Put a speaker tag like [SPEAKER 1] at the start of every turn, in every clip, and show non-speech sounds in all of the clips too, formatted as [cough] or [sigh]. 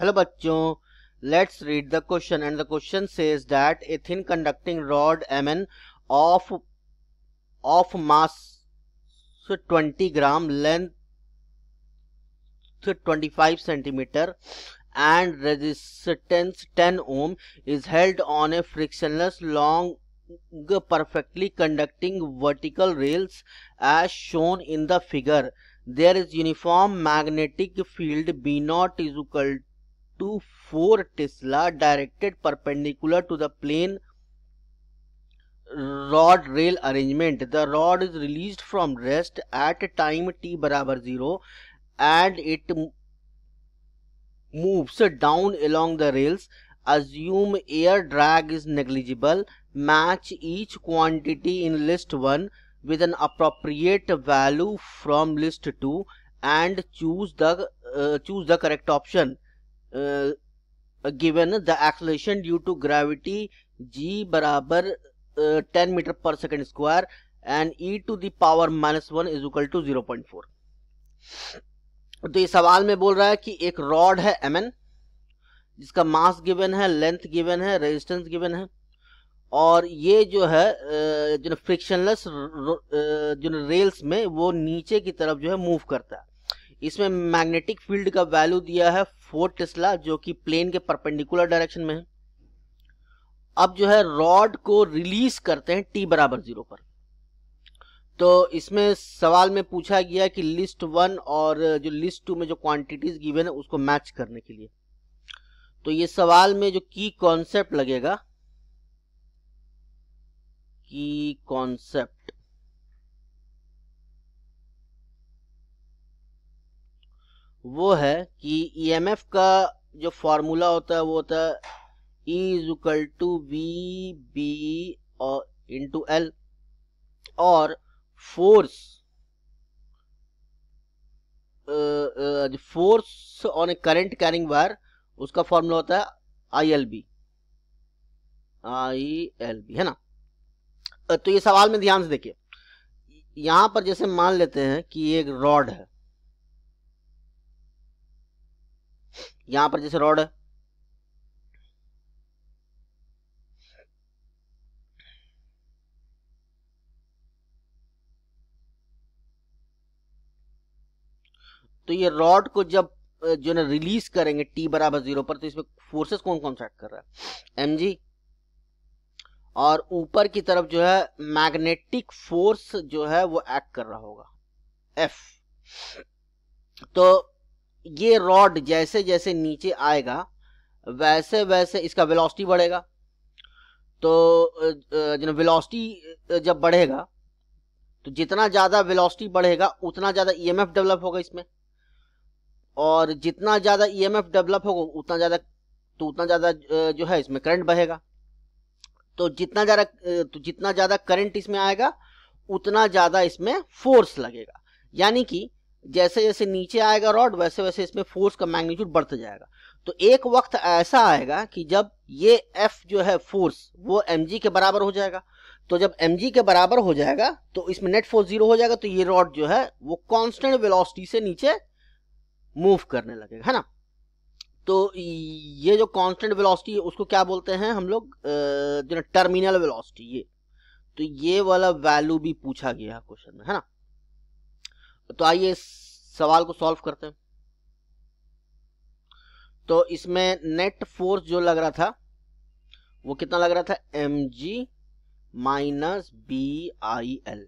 [SPEAKER 1] Hello bachcho. Let's read the question and the question says that a thin conducting rod Mn of of mass 20 gram length 25 centimeter and resistance 10 ohm is held on a frictionless long perfectly conducting vertical rails as shown in the figure there is uniform magnetic field b naught is equal to 4 Tesla directed perpendicular to the plane rod rail arrangement. The rod is released from rest at time t barabar 0 and it moves down along the rails. Assume air drag is negligible. Match each quantity in list 1 with an appropriate value from list 2 and choose the uh, choose the correct option. Given the acceleration due to gravity G बराबर ten metre per second square and E to the power minus one is equal to zero point four तो ये सवाल में बोल रहा है कि एक रॉड है एम एन जिसका मास गिवन है लेंथ गिवन है रेजिस्टेंस गिवन है और ये जो है जो फ्रिक्शनलेस जो रेल्स में वो नीचे की तरफ जो है मूव करता है इसमें मैग्नेटिक फील्ड का वैल्यू दिया है फोर टेस्ला जो कि प्लेन के परपेंडिकुलर डायरेक्शन में है अब जो है रॉड को रिलीज करते हैं टी बराबर जीरो पर तो इसमें सवाल में पूछा गया कि लिस्ट वन और जो लिस्ट टू में जो क्वांटिटीज गिवन है उसको मैच करने के लिए तो ये सवाल में जो की कॉन्सेप्ट लगेगा की कॉन्सेप्ट वो है कि ईएमएफ e का जो फार्मूला होता है वो होता है E is equal to V B in into L और force force on a current carrying wire उसका फॉर्मूला होता है I L B I L B है ना तो ये सवाल में ध्यान से देखिए यहां पर जैसे मान लेते हैं कि ये एक रॉड है यहां पर जैसे रॉड तो ये रॉड को जब जो ना रिलीज करेंगे टी बराबर जीरो पर तो इसमें फोर्सेस कौन कौन सा एक्ट कर रहा है एम जी और ऊपर की तरफ जो है मैग्नेटिक फोर्स जो है वो एक्ट कर रहा होगा एफ तो ये रॉड जैसे जैसे नीचे आएगा वैसे वैसे इसका वेलोसिटी बढ़ेगा तो जो वेलोसिटी जब बढ़ेगा तो जितना ज़्यादा वेलोसिटी बढ़ेगा उतना ज़्यादा ईएमएफ डेवलप होगा इसमें और जितना ज़्यादा ईएमएफ डेवलप होगा उतना ज़्यादा तो उतना ज़्यादा जो है इसमें करंट बहेगा तो जितना ज़्यादा तो जितना ज़्यादा करंट इसमें आएगा उतना ज़्यादा इसमें फोर्स लगेगा यानी कि जैसे जैसे नीचे आएगा रॉड वैसे वैसे इसमें फोर्स का मैग्नीट्यूड बढ़ता जाएगा तो एक वक्त ऐसा आएगा कि जब ये एफ जो है फोर्स वो एम के बराबर हो जाएगा तो जब एम के बराबर हो जाएगा तो इसमें नेट फोर्स जीरो हो जाएगा तो ये रॉड जो है वो कॉन्स्टेंट वेलोसिटी से नीचे मूव करने लगेगा है ना तो ये जो कांस्टेंट वेलोसिटी है उसको क्या बोलते हैं हम लोग जो टर्मिनल वेलोसिटी ये तो ये वाला वैल्यू भी पूछा गया क्वेश्चन में है ना तो आइए इस सवाल को सॉल्व करते हैं तो इसमें नेट फोर्स जो लग रहा था वो कितना लग रहा था M G minus B I L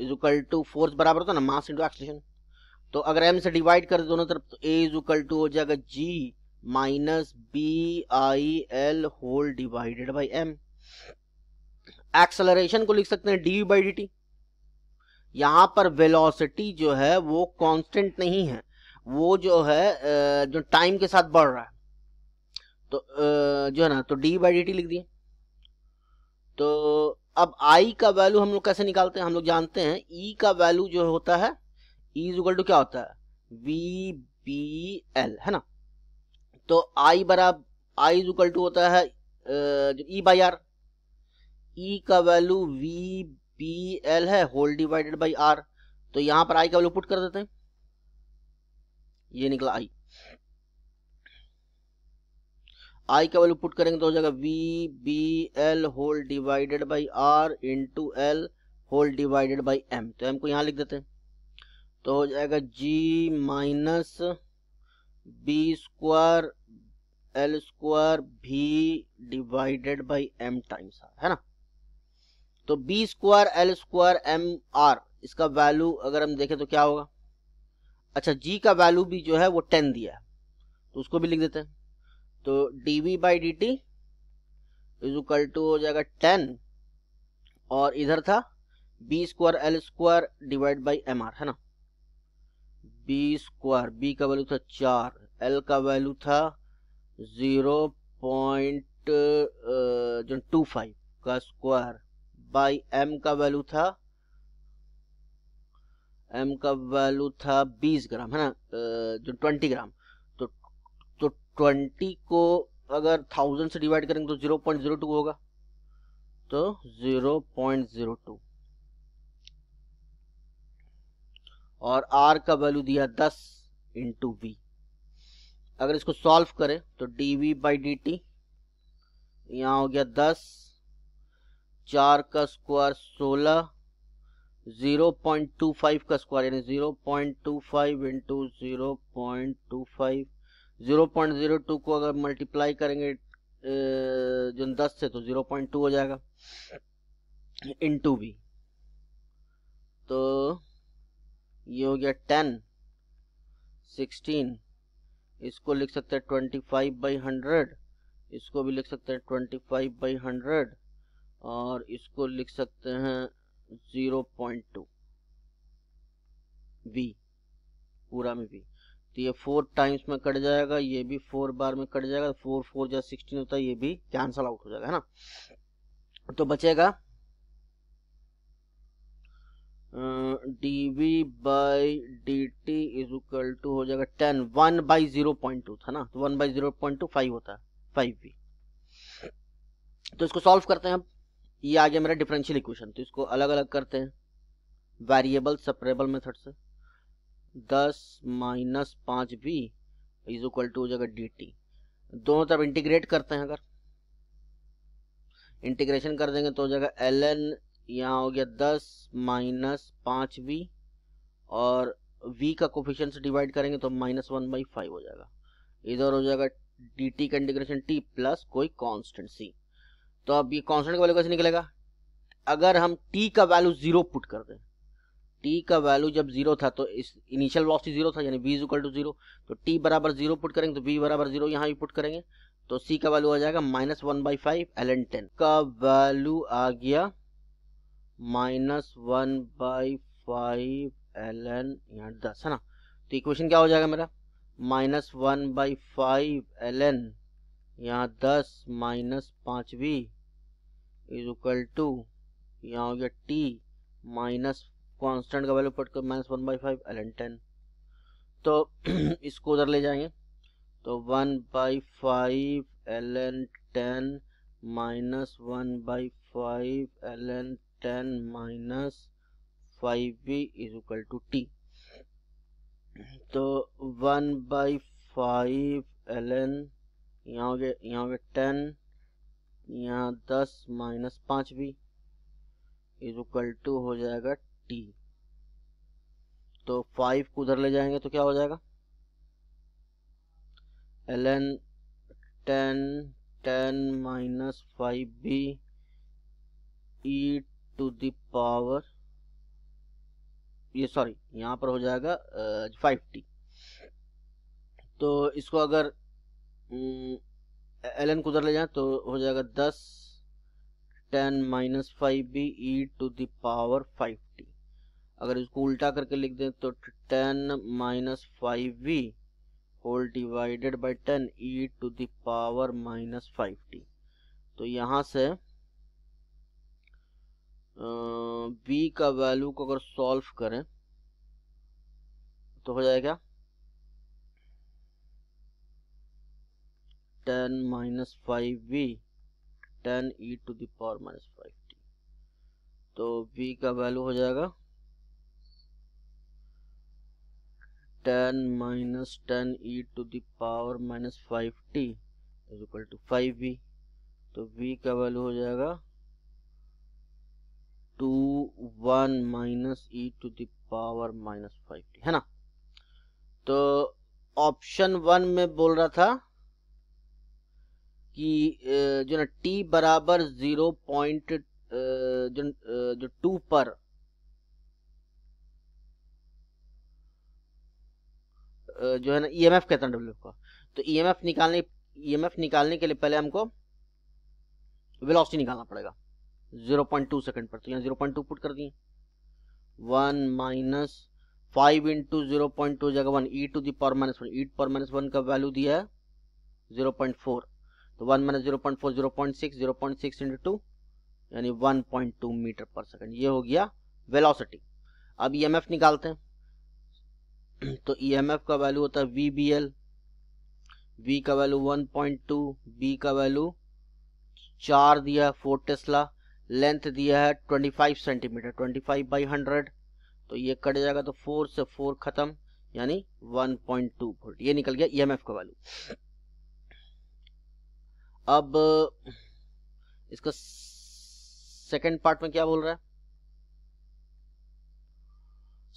[SPEAKER 1] is equal to force बराबर होता ना मास इंटू एक्सलेशन तो अगर एम से डिवाइड कर दोनों तरफ तो ए इक्वल टू हो जाएगा G minus B I L whole divided by M acceleration को लिख सकते हैं डी बाई डी टी यहाँ पर वेलोसिटी जो है वो कांस्टेंट नहीं है वो जो है जो टाइम के साथ बढ़ रहा है तो जो है ना तो डी बाई डी टी लिख दिए तो अब आई का वैल्यू हम लोग कैसे निकालते हैं हम लोग जानते हैं ई e का वैल्यू जो होता है ई इजल टू क्या होता है वी बी एल है ना तो आई बराबर आई इजल टू होता है ई बाई आर ई का वैल्यू वी पी एल है होल डिवाइडेड बाई आर तो यहां पर आई का वैल्यू पुट कर देते हैं ये निकला आई आई का वैल्यू पुट करेंगे तो हो जाएगा V B L whole divided by R into L whole divided by M तो एम को यहां लिख देते हैं तो हो जाएगा G minus B square L square भी डिवाइडेड बाई एम टाइम्स है ना तो B square L square M R इसका वैल्यू अगर हम देखें तो क्या होगा अच्छा जी का वैल्यू भी जो है वो टेन दिया तो उसको भी लिख देते हैं तो D V by D T is equal to हो जाएगा टेन और इधर था B square L square divide by M R है ना बी स्क्वायर बी का वैल्यू था चार एल का वैल्यू था जीरो पॉइंट जो टू फाइव का स्क्वायर बाई एम का वैल्यू था एम का वैल्यू था बीस ग्राम है ना जो ट्वेंटी ग्राम तो तो ट्वेंटी को अगर थाउजेंड से डिवाइड करेंगे तो जीरो पॉइंट जीरो टू होगा तो जीरो पॉइंट जीरो टू और आर का वैल्यू दिया दस इंटू वी अगर इसको सॉल्व करें तो D V by D T यहाँ हो गया दस चार का स्क्वायर सोलह ज़ीरो पॉइंट टू फाइव का स्क्वायर यानी zero point two five into zero point two five zero point zero two को अगर मल्टीप्लाई करेंगे जो दस से तो ज़ीरो पॉइंट टू हो जाएगा इंटू भी तो ये हो गया टेन सिक्सटीन इसको लिख सकते हैं ट्वेंटी फाइव बाई हंड्रेड इसको भी लिख सकते हैं ट्वेंटी फाइव बाई हंड्रेड और इसको लिख सकते हैं जीरो पॉइंट टू बी पूरा में भी तो ये फोर टाइम्स में कट जाएगा ये भी फोर बार में कट जाएगा फोर फोर या सिक्सटीन होता है ये भी कैंसल आउट हो जाएगा है ना तो बचेगा D V by D T is equal to हो जाएगा ten one by zero point two था ना तो one by zero point two five होता है फाइव भी तो इसको सॉल्व करते हैं अब ये आ गया मेरा डिफरेंशियल इक्वेशन तो इसको अलग अलग करते हैं वेरिएबल सेपरेबल मेथड से दस माइनस पाँच बी इज इक्वल टू हो जाएगा डी टी दोनों तरफ इंटीग्रेट करते हैं अगर इंटीग्रेशन कर देंगे तो हो जाएगा एल एन यहाँ हो गया दस माइनस पाँच बी और वी का कोफिशन से डिवाइड करेंगे तो माइनस वन बाई फाइव हो जाएगा इधर हो जाएगा डी टी का इंटीग्रेशन टी प्लस कोई कॉन्स्टेंट सी तो अब ये कॉन्स्टेंट का वैल्यू कैसे निकलेगा अगर हम टी का वैल्यू जीरो पुट कर दें टी का वैल्यू जब जीरो था तो इस इनिशियल वेलोसिटी जीरो था यानी B is equal to zero तो टी बराबर जीरो पुट करेंगे तो बी बराबर जीरो यहाँ भी पुट करेंगे तो सी का वैल्यू आ जाएगा minus one by five L N ten का वैल्यू आ गया minus one by five L N यहाँ दस है ना तो इक्वेशन क्या हो जाएगा मेरा minus one by five L N यहाँ दस माइनस पाँचवीं इज इक्वल टू यहाँ हो गया टी माइनस कॉन्स्टेंट का वैल्यू पट कर minus one by five L N ten तो [clears throat] इसको उधर ले जाएंगे तो one by five L N ten minus one by five L N ten minus five B is equal to T तो one by five L N यहाँ हो यहाँ हो टेन यहाँ दस माइनस पाँच भी इज इक्वल टू हो जाएगा टी तो फाइव को उधर ले जाएंगे तो क्या हो जाएगा L N ten ten minus five B E to the power ये सॉरी यहाँ पर हो जाएगा फाइव uh, टी तो इसको अगर एल हम्म, एन को उधर ले जाए तो हो जाएगा दस ten minus five B E to the power five T अगर इसको उल्टा करके लिख दें तो ten minus five B whole divided by ten E to the power minus five T तो यहाँ से बी का वैल्यू को अगर सॉल्व करें तो हो जाएगा ten minus five B ten E to the power minus five T तो v का वैल्यू हो जाएगा ten minus ten E to the power minus five T is equal to five V तो v का वैल्यू हो जाएगा two one minus E to the power minus five T है ना तो ऑप्शन वन में बोल रहा था कि जो ना टी बराबर जीरो पॉइंट जो जो टू पर जो है ना ई एम एफ कहते हैं डब्ल्यू का तो ई एम एफ निकालने ईएमएफ e निकालने के लिए पहले हमको वेलोसिटी निकालना पड़ेगा जीरो पॉइंट टू सेकेंड पर तो यहाँ जीरो पॉइंट टू पुट कर दिए one minus five into zero point two जगह one E to the power minus one E power minus one का वैल्यू दिया है जीरो पॉइंट फोर तो one minus zero point four zero point six zero point six into two यानी one point two metre per second ये हो गया velocity अब ई e निकालते हैं [clears throat] तो ई e का वैल्यू होता है वी V का वैल्यू 1.2, पॉइंट टू बी का वैल्यू चार दिया है फोर टेस्ला लेंथ दिया है 25 सेंटीमीटर 25 फाइव बाई हंड्रेड तो ये कट जाएगा तो फोर से फोर खत्म यानी 1.2 पॉइंट फुट ये निकल गया ई e का वैल्यू [clears throat] अब इसका सेकंड पार्ट में क्या बोल रहा है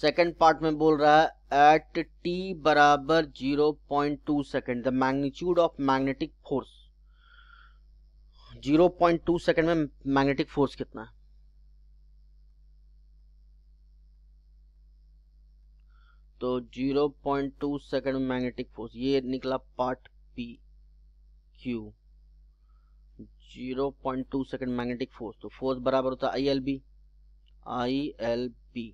[SPEAKER 1] सेकंड पार्ट में बोल रहा है एट टी बराबर zero point two second the magnitude of magnetic force zero point two second में मैग्नेटिक फोर्स कितना है तो जीरो पॉइंट टू सेकेंड में मैग्नेटिक फोर्स ये निकला part P Q zero point two second magnetic force तो force बराबर होता है I L B I L B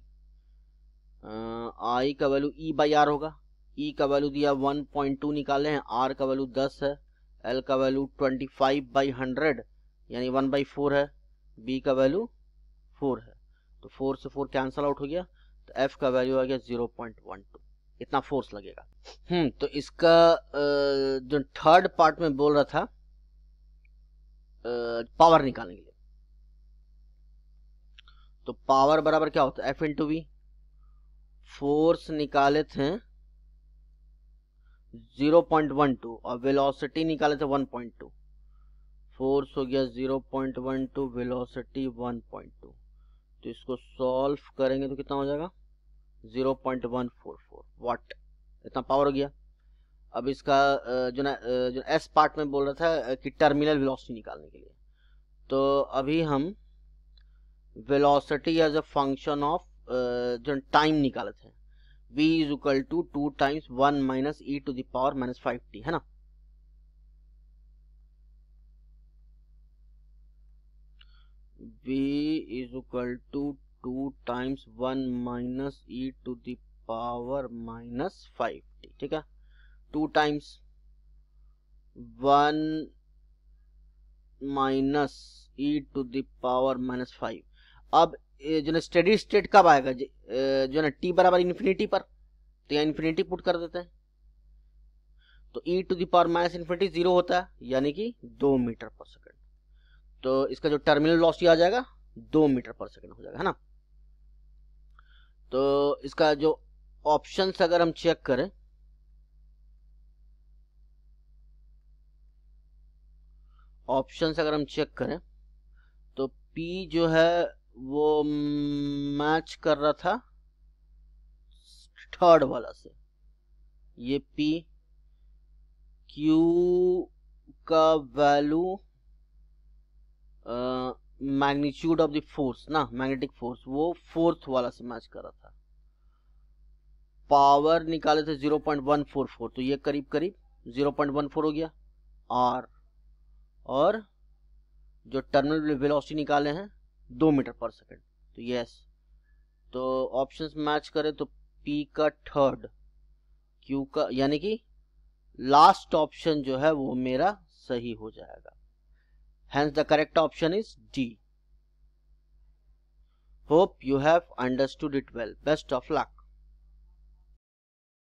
[SPEAKER 1] I का वैल्यू ई बाई आर होगा ई e का वैल्यू दिया वन पॉइंट टू निकाले हैं आर का वैल्यू दस है एल का value twenty five by hundred यानी वन बाई फोर है बी का वैल्यू फोर है तो फोर से फोर कैंसिल आउट हो गया तो एफ का वैल्यू आ गया जीरो पॉइंट वन टू इतना फोर्स लगेगा हम्म तो इसका जो थर्ड पार्ट में बोल रहा था पावर निकालने के लिए तो पावर बराबर क्या होता है एफ इंटू वी फोर्स निकाले थे 0.12 और वेलोसिटी निकाले थे 1.2 फोर्स हो गया 0.12 वेलोसिटी 1.2 तो इसको सॉल्व करेंगे तो कितना हो जाएगा 0.144 वाट इतना पावर हो गया अब इसका जो ना जो एस पार्ट में बोल रहा था कि टर्मिनल वेलोसिटी निकालने के लिए तो अभी हम velocity as a function of जो टाइम निकाले थे v is equal to two times one minus E to the power minus five T है ना v is equal to two times one minus E to the power minus five T ठीक है two times one minus E to the power minus five अब जो ना steady state कब आएगा जो ना टी बराबर इन्फिनिटी पर तो यहाँ इन्फिनिटी पुट कर देते हैं तो E to the power minus infinity zero होता है यानी कि दो मीटर पर सेकेंड तो इसका जो टर्मिनल लॉस ये आ जाएगा दो मीटर पर सेकेंड हो जाएगा है ना तो इसका जो ऑप्शन अगर हम चेक करें ऑप्शंस अगर हम चेक करें तो पी जो है वो मैच कर रहा था थर्ड वाला से ये पी क्यू का value magnitude of the force ना मैग्नेटिक फोर्स वो फोर्थ वाला से मैच कर रहा था पावर निकाले थे 0.144 तो ये करीब करीब 0.14 हो गया आर और जो टर्मिनल वेलोसिटी निकाले हैं दो मीटर पर सेकेंड तो यस तो ऑप्शन मैच करें तो पी का थर्ड क्यू का यानी कि लास्ट ऑप्शन जो है वो मेरा सही हो जाएगा hence the correct option is D hope you have understood it well best of luck